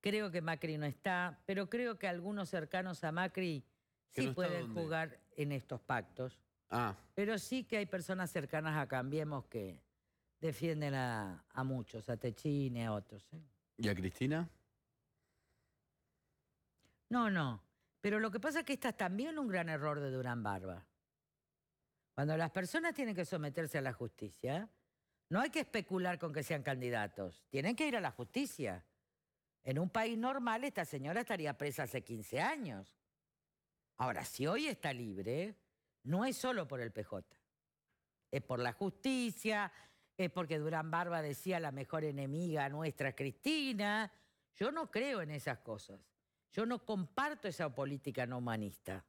Creo que Macri no está, pero creo que algunos cercanos a Macri sí pueden jugar en estos pactos. Ah. Pero sí que hay personas cercanas a Cambiemos que defienden a, muchos, a Techini, a otros. ¿eh? ¿Y a Cristina? No, no. Pero lo que pasa es que esta es también un gran error de Durán Barba. Cuando las personas tienen que someterse a la justicia, no hay que especular con que sean candidatos. Tienen que ir a la justicia. En un país normal esta señora estaría presa hace 15 años. Ahora, si hoy está libre, no es solo por el PJ, es por la justicia, es porque Durán Barba decía la mejor enemiga nuestra Cristina. Yo no creo en esas cosas. Yo no comparto esa política no humanista.